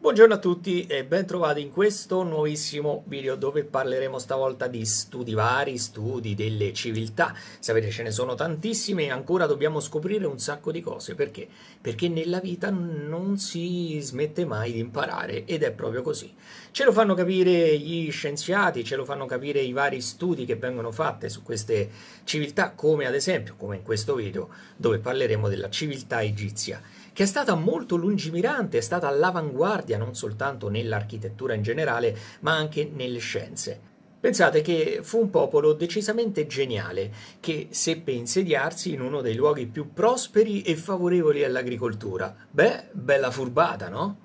Buongiorno a tutti e ben trovati in questo nuovissimo video dove parleremo stavolta di studi vari, studi delle civiltà, sapete ce ne sono tantissime e ancora dobbiamo scoprire un sacco di cose, perché? Perché nella vita non si smette mai di imparare ed è proprio così. Ce lo fanno capire gli scienziati, ce lo fanno capire i vari studi che vengono fatti su queste civiltà, come ad esempio, come in questo video, dove parleremo della civiltà egizia che è stata molto lungimirante, è stata all'avanguardia non soltanto nell'architettura in generale, ma anche nelle scienze. Pensate che fu un popolo decisamente geniale, che seppe insediarsi in uno dei luoghi più prosperi e favorevoli all'agricoltura. Beh, bella furbata, no?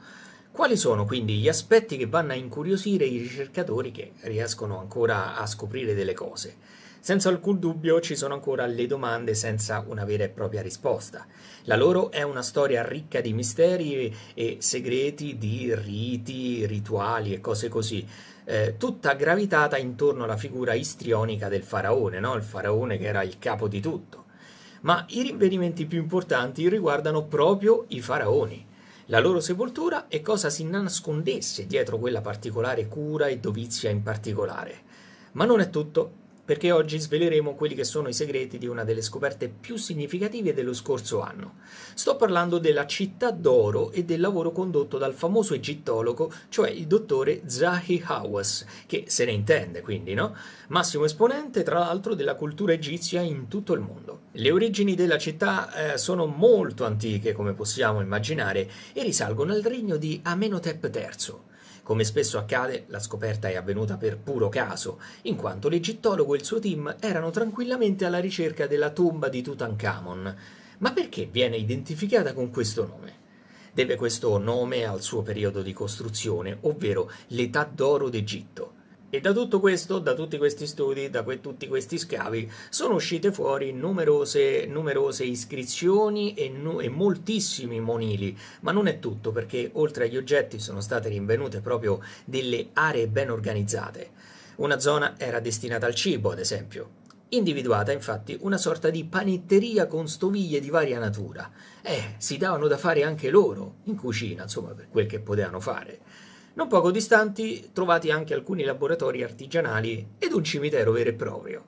Quali sono quindi gli aspetti che vanno a incuriosire i ricercatori che riescono ancora a scoprire delle cose? Senza alcun dubbio ci sono ancora le domande senza una vera e propria risposta. La loro è una storia ricca di misteri e segreti, di riti, rituali e cose così, eh, tutta gravitata intorno alla figura istrionica del faraone, no? il faraone che era il capo di tutto. Ma i rinvenimenti più importanti riguardano proprio i faraoni la loro sepoltura e cosa si nascondesse dietro quella particolare cura e dovizia in particolare. Ma non è tutto perché oggi sveleremo quelli che sono i segreti di una delle scoperte più significative dello scorso anno. Sto parlando della città d'oro e del lavoro condotto dal famoso egittologo, cioè il dottore Zahi Hawass, che se ne intende quindi, no? Massimo esponente tra l'altro della cultura egizia in tutto il mondo. Le origini della città eh, sono molto antiche, come possiamo immaginare, e risalgono al regno di Amenhotep III. Come spesso accade, la scoperta è avvenuta per puro caso, in quanto l'egittologo e il suo team erano tranquillamente alla ricerca della tomba di Tutankhamon. Ma perché viene identificata con questo nome? Deve questo nome al suo periodo di costruzione, ovvero l'età d'oro d'Egitto. E da tutto questo, da tutti questi studi, da que tutti questi scavi, sono uscite fuori numerose, numerose iscrizioni e, nu e, moltissimi monili. Ma non è tutto, perché oltre agli oggetti sono state rinvenute proprio delle aree ben organizzate. Una zona era destinata al cibo, ad esempio. Individuata infatti una sorta di panetteria con stoviglie di varia natura. Eh, si davano da fare anche loro, in cucina, insomma, per quel che potevano fare. Non poco distanti trovati anche alcuni laboratori artigianali ed un cimitero vero e proprio.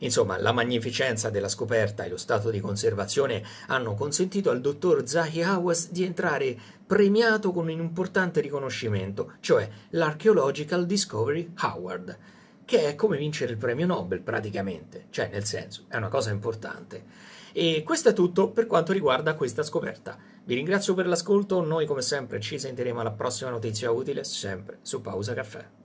Insomma, la magnificenza della scoperta e lo stato di conservazione hanno consentito al dottor Zahi Hawass di entrare premiato con un importante riconoscimento, cioè l'Archaeological Discovery Award, che è come vincere il premio Nobel praticamente, cioè nel senso, è una cosa importante. E questo è tutto per quanto riguarda questa scoperta. Vi ringrazio per l'ascolto, noi come sempre ci sentiremo alla prossima notizia utile, sempre su Pausa Caffè.